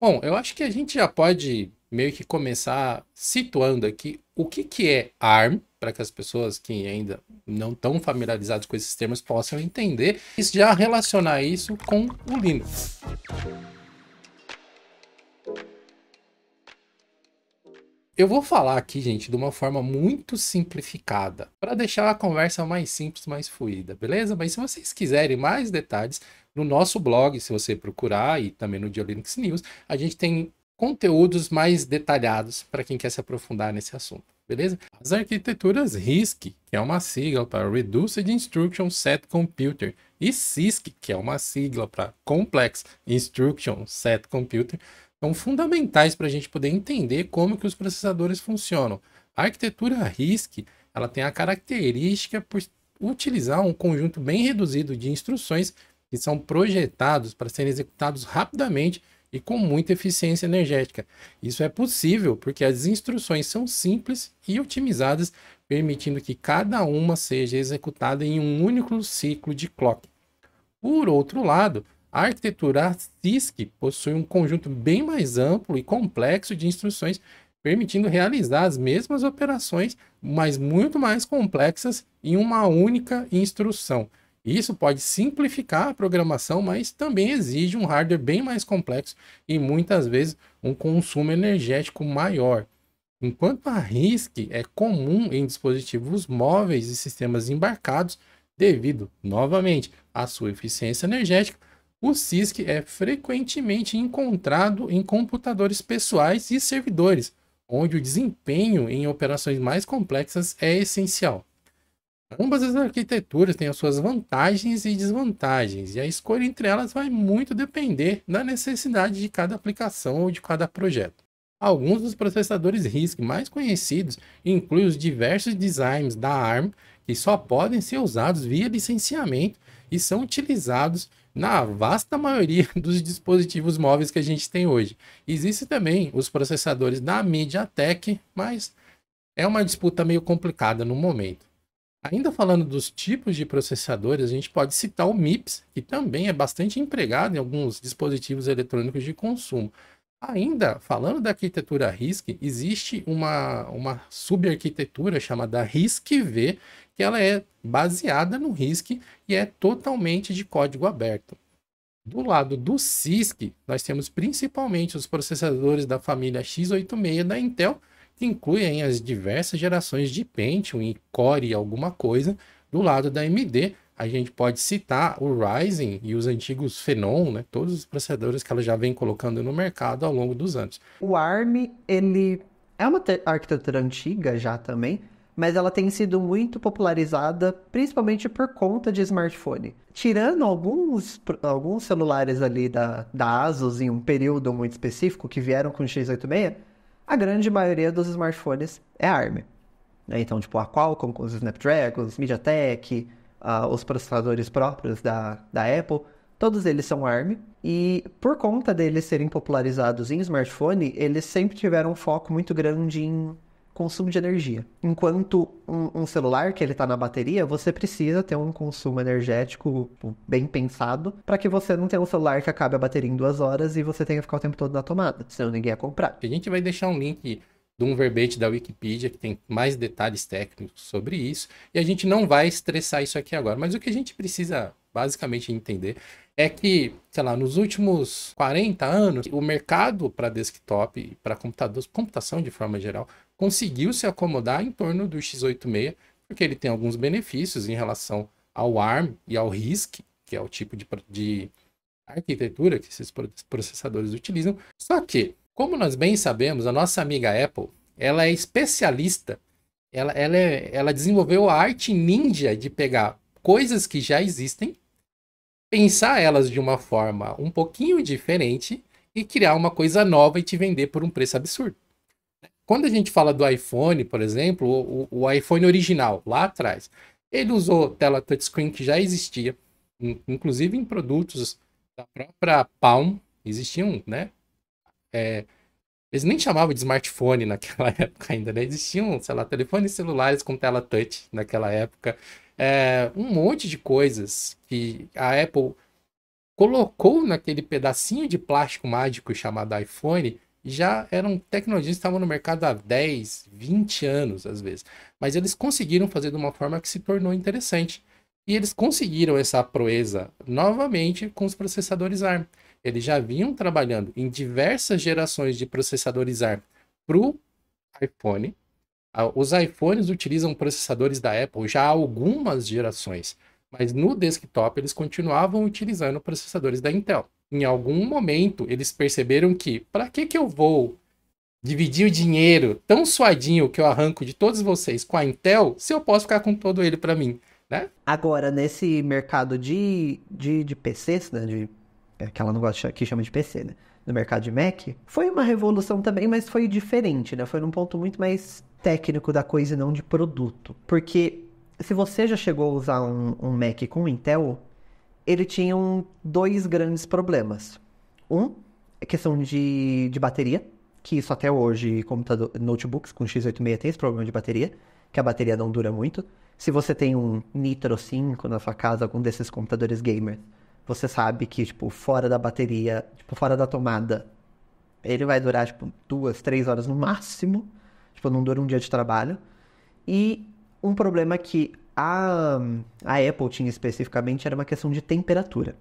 Bom, eu acho que a gente já pode meio que começar situando aqui o que, que é ARM, para que as pessoas que ainda não estão familiarizadas com esses termos possam entender e já relacionar isso com o Linux. Eu vou falar aqui, gente, de uma forma muito simplificada, para deixar a conversa mais simples, mais fluida, beleza? Mas se vocês quiserem mais detalhes, no nosso blog, se você procurar, e também no Dia Linux News, a gente tem conteúdos mais detalhados para quem quer se aprofundar nesse assunto, beleza? As arquiteturas RISC, que é uma sigla para Reduced Instruction Set Computer, e CISC, que é uma sigla para Complex Instruction Set Computer, são então, fundamentais para a gente poder entender como que os processadores funcionam. A arquitetura RISC ela tem a característica por utilizar um conjunto bem reduzido de instruções que são projetados para serem executados rapidamente e com muita eficiência energética. Isso é possível porque as instruções são simples e otimizadas, permitindo que cada uma seja executada em um único ciclo de clock. Por outro lado, a arquitetura CISC possui um conjunto bem mais amplo e complexo de instruções, permitindo realizar as mesmas operações, mas muito mais complexas em uma única instrução. Isso pode simplificar a programação, mas também exige um hardware bem mais complexo e muitas vezes um consumo energético maior. Enquanto a RISC é comum em dispositivos móveis e sistemas embarcados, devido, novamente, à sua eficiência energética, o CISC é frequentemente encontrado em computadores pessoais e servidores, onde o desempenho em operações mais complexas é essencial. Ambas as arquiteturas têm as suas vantagens e desvantagens, e a escolha entre elas vai muito depender da necessidade de cada aplicação ou de cada projeto. Alguns dos processadores RISC mais conhecidos incluem os diversos designs da ARM, que só podem ser usados via licenciamento e são utilizados na vasta maioria dos dispositivos móveis que a gente tem hoje. Existem também os processadores da MediaTek, mas é uma disputa meio complicada no momento. Ainda falando dos tipos de processadores, a gente pode citar o MIPS, que também é bastante empregado em alguns dispositivos eletrônicos de consumo. Ainda, falando da arquitetura RISC, existe uma, uma subarquitetura chamada RISC-V, que ela é baseada no RISC e é totalmente de código aberto. Do lado do CISC, nós temos principalmente os processadores da família x86 da Intel, que incluem as diversas gerações de Pentium e Core e alguma coisa. Do lado da AMD, a gente pode citar o Ryzen e os antigos Phenom, né? todos os processadores que ela já vem colocando no mercado ao longo dos anos. O ARM, ele é uma arquitetura antiga já também, mas ela tem sido muito popularizada, principalmente por conta de smartphone. Tirando alguns, alguns celulares ali da, da ASUS em um período muito específico, que vieram com o x86, a grande maioria dos smartphones é ARM. Né? Então, tipo, a Qualcomm com os Snapdragons, MediaTek, uh, os processadores próprios da, da Apple, todos eles são ARM. E por conta deles serem popularizados em smartphone, eles sempre tiveram um foco muito grande em consumo de energia. Enquanto um, um celular que ele está na bateria, você precisa ter um consumo energético tipo, bem pensado para que você não tenha um celular que acabe a bateria em duas horas e você tenha que ficar o tempo todo na tomada, senão ninguém ia comprar. A gente vai deixar um link de um verbete da Wikipedia, que tem mais detalhes técnicos sobre isso, e a gente não vai estressar isso aqui agora. Mas o que a gente precisa basicamente entender é que, sei lá, nos últimos 40 anos, o mercado para desktop e para computadores, computação de forma geral, conseguiu se acomodar em torno do x86, porque ele tem alguns benefícios em relação ao ARM e ao RISC, que é o tipo de, de arquitetura que esses processadores utilizam. Só que como nós bem sabemos, a nossa amiga Apple, ela é especialista, ela, ela, é, ela desenvolveu a arte ninja de pegar coisas que já existem, pensar elas de uma forma um pouquinho diferente e criar uma coisa nova e te vender por um preço absurdo. Quando a gente fala do iPhone, por exemplo, o, o iPhone original, lá atrás, ele usou tela touchscreen que já existia, inclusive em produtos da própria Palm, existiam né, é, eles nem chamavam de smartphone naquela época ainda, né? Existiam, sei lá, telefones celulares com tela touch naquela época. É, um monte de coisas que a Apple colocou naquele pedacinho de plástico mágico chamado iPhone já eram tecnologias que estavam no mercado há 10, 20 anos, às vezes. Mas eles conseguiram fazer de uma forma que se tornou interessante. E eles conseguiram essa proeza novamente com os processadores ARM eles já vinham trabalhando em diversas gerações de processadores ARM para o iPhone. Os iPhones utilizam processadores da Apple já há algumas gerações, mas no desktop eles continuavam utilizando processadores da Intel. Em algum momento eles perceberam que para que, que eu vou dividir o dinheiro tão suadinho que eu arranco de todos vocês com a Intel se eu posso ficar com todo ele para mim? Né? Agora, nesse mercado de, de, de PCs, né, de é, que ela não gosta que chama de PC, né? No mercado de Mac, foi uma revolução também, mas foi diferente, né? Foi num ponto muito mais técnico da coisa e não de produto. Porque se você já chegou a usar um, um Mac com Intel, ele tinha um, dois grandes problemas. Um, é questão de, de bateria, que isso até hoje, computador, notebooks com x86 tem esse problema de bateria, que a bateria não dura muito. Se você tem um Nitro 5 na sua casa, algum desses computadores gamers você sabe que, tipo, fora da bateria, tipo, fora da tomada, ele vai durar, tipo, duas, três horas no máximo. Tipo, não dura um dia de trabalho. E um problema é que a, a Apple tinha especificamente era uma questão de temperatura.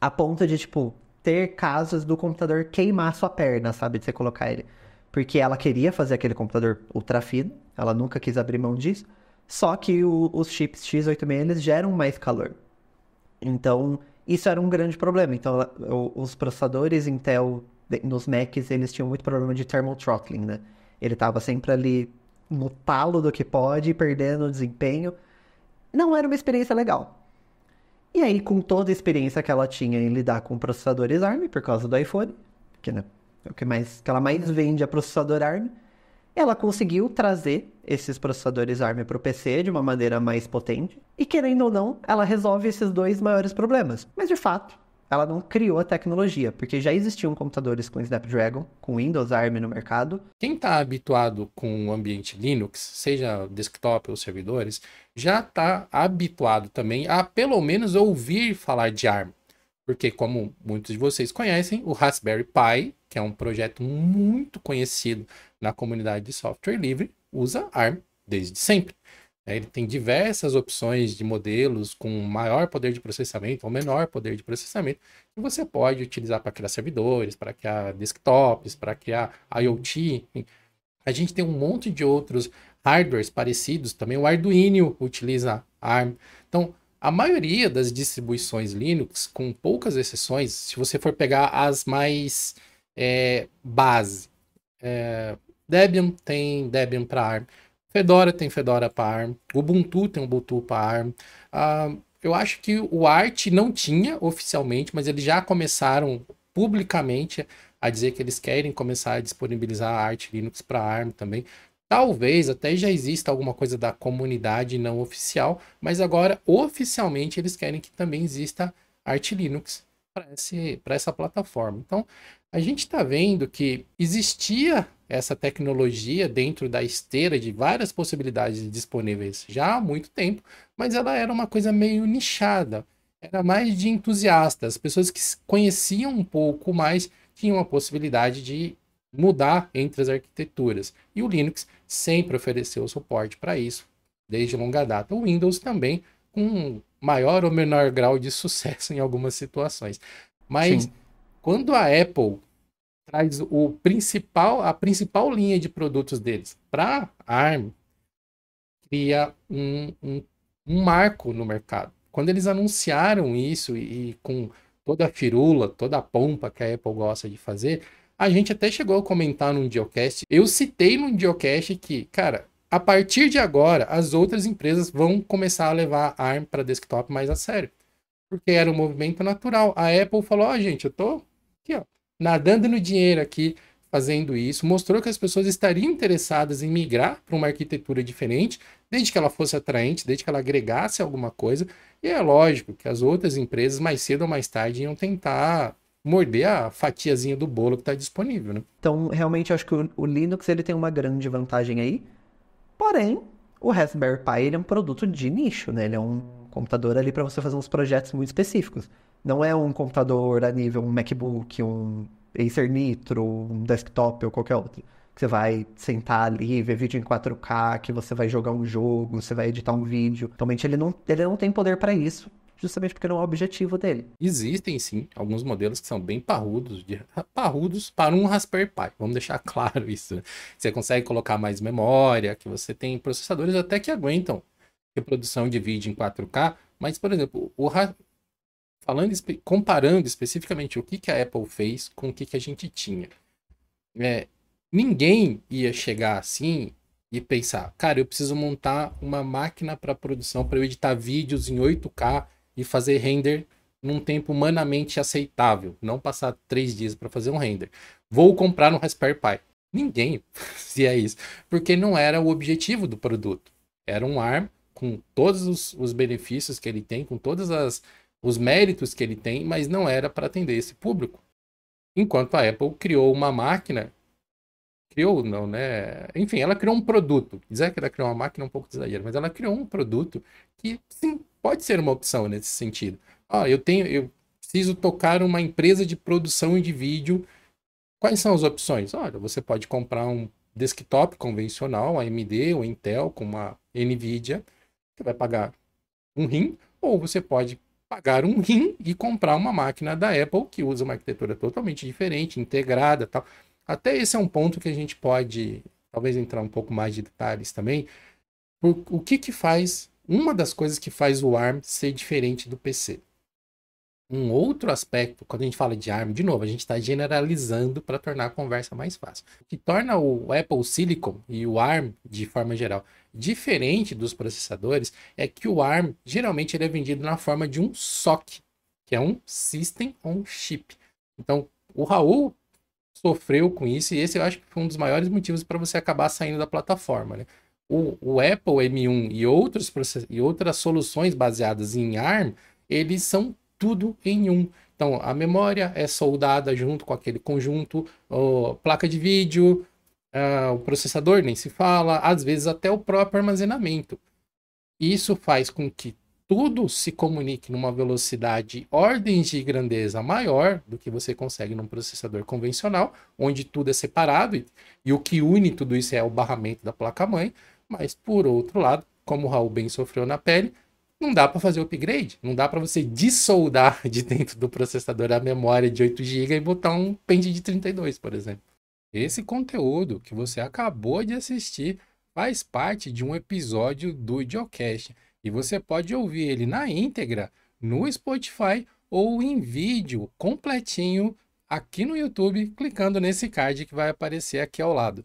A ponto de, tipo, ter casos do computador queimar sua perna, sabe? De você colocar ele. Porque ela queria fazer aquele computador ultra fino, ela nunca quis abrir mão disso. Só que o, os chips x86 eles geram mais calor. Então, isso era um grande problema. Então, os processadores Intel nos Macs, eles tinham muito problema de thermal throttling, né? Ele estava sempre ali no talo do que pode, perdendo desempenho. Não era uma experiência legal. E aí, com toda a experiência que ela tinha em lidar com processadores ARM, por causa do iPhone, que, né, é o que, mais, que ela mais vende a é processador ARM, ela conseguiu trazer esses processadores ARM para o PC de uma maneira mais potente. E querendo ou não, ela resolve esses dois maiores problemas. Mas de fato, ela não criou a tecnologia, porque já existiam computadores com Snapdragon, com Windows ARM no mercado. Quem está habituado com o ambiente Linux, seja desktop ou servidores, já está habituado também a pelo menos ouvir falar de ARM. Porque, como muitos de vocês conhecem, o Raspberry Pi, que é um projeto muito conhecido na comunidade de software livre usa ARM desde sempre. É, ele tem diversas opções de modelos com maior poder de processamento ou menor poder de processamento que você pode utilizar para criar servidores, para criar desktops, para criar IoT. A gente tem um monte de outros hardwares parecidos, também o Arduino utiliza ARM. Então, a maioria das distribuições Linux, com poucas exceções, se você for pegar as mais é, base, é, Debian tem Debian para ARM. Fedora tem Fedora para ARM. Ubuntu tem Ubuntu para ARM. Ah, eu acho que o ART não tinha oficialmente, mas eles já começaram publicamente a dizer que eles querem começar a disponibilizar a ART Linux para ARM também. Talvez até já exista alguma coisa da comunidade não oficial, mas agora oficialmente eles querem que também exista Art Linux para essa plataforma. Então, a gente está vendo que existia essa tecnologia dentro da esteira de várias possibilidades disponíveis já há muito tempo, mas ela era uma coisa meio nichada, era mais de entusiastas, pessoas que conheciam um pouco mais tinham a possibilidade de mudar entre as arquiteturas. E o Linux sempre ofereceu suporte para isso, desde longa data. O Windows também, com maior ou menor grau de sucesso em algumas situações. Mas Sim. quando a Apple traz o principal, a principal linha de produtos deles para ARM, cria um, um, um, marco no mercado. Quando eles anunciaram isso e, e com toda a firula, toda a pompa que a Apple gosta de fazer, a gente até chegou a comentar num Geocast. Eu citei num Geocast que, cara, a partir de agora, as outras empresas vão começar a levar a ARM para desktop mais a sério. Porque era um movimento natural. A Apple falou: ó, oh, gente, eu tô aqui, ó nadando no dinheiro aqui, fazendo isso, mostrou que as pessoas estariam interessadas em migrar para uma arquitetura diferente, desde que ela fosse atraente, desde que ela agregasse alguma coisa. E é lógico que as outras empresas, mais cedo ou mais tarde, iam tentar morder a fatiazinha do bolo que está disponível, né? Então, realmente, acho que o Linux ele tem uma grande vantagem aí. Porém, o Raspberry Pi ele é um produto de nicho, né? Ele é um computador ali para você fazer uns projetos muito específicos. Não é um computador a nível um MacBook, um Acer Nitro, um desktop ou qualquer outro. Que você vai sentar ali, ver vídeo em 4K, que você vai jogar um jogo, você vai editar um vídeo. Realmente ele não, ele não tem poder para isso, justamente porque não é o objetivo dele. Existem sim alguns modelos que são bem parrudos, de, parrudos para um Raspberry Pi. Vamos deixar claro isso. Né? Você consegue colocar mais memória, que você tem processadores até que aguentam reprodução de vídeo em 4K, mas, por exemplo, o, falando, comparando especificamente o que, que a Apple fez com o que, que a gente tinha. É, ninguém ia chegar assim e pensar, cara, eu preciso montar uma máquina para produção para eu editar vídeos em 8K e fazer render num tempo humanamente aceitável, não passar três dias para fazer um render. Vou comprar um Raspberry Pi. Ninguém se é isso, porque não era o objetivo do produto. Era um ARM com todos os, os benefícios que ele tem, com todos as, os méritos que ele tem, mas não era para atender esse público. Enquanto a Apple criou uma máquina, criou não, né? Enfim, ela criou um produto. Dizer que ela criou uma máquina é um pouco de exagero, mas ela criou um produto que sim pode ser uma opção nesse sentido. Ah, eu tenho, eu preciso tocar uma empresa de produção de vídeo. Quais são as opções? Olha, você pode comprar um desktop convencional, AMD ou Intel com uma Nvidia, você vai pagar um rim, ou você pode pagar um rim e comprar uma máquina da Apple que usa uma arquitetura totalmente diferente, integrada tal. Até esse é um ponto que a gente pode talvez entrar um pouco mais de detalhes também. o que que faz, uma das coisas que faz o ARM ser diferente do PC um outro aspecto, quando a gente fala de ARM, de novo, a gente está generalizando para tornar a conversa mais fácil. O que torna o Apple Silicon e o ARM, de forma geral, diferente dos processadores, é que o ARM geralmente ele é vendido na forma de um SOC, que é um System on Chip. Então, o Raul sofreu com isso, e esse eu acho que foi um dos maiores motivos para você acabar saindo da plataforma. Né? O, o Apple M1 e, outros, e outras soluções baseadas em ARM, eles são tudo em um. Então, a memória é soldada junto com aquele conjunto, ó, placa de vídeo, ó, ah, o processador nem se fala, às vezes até o próprio armazenamento. Isso faz com que tudo se comunique numa velocidade ordens de grandeza maior do que você consegue num processador convencional, onde tudo é separado e, e o que une tudo isso é o barramento da placa-mãe. Mas, por outro lado, como o Raul bem sofreu na pele, não dá para fazer upgrade, não dá para você dissoldar de dentro do processador a memória de 8 GB e botar um pente de 32, por exemplo. Esse conteúdo que você acabou de assistir faz parte de um episódio do Geocache e você pode ouvir ele na íntegra no Spotify ou em vídeo completinho aqui no YouTube clicando nesse card que vai aparecer aqui ao lado.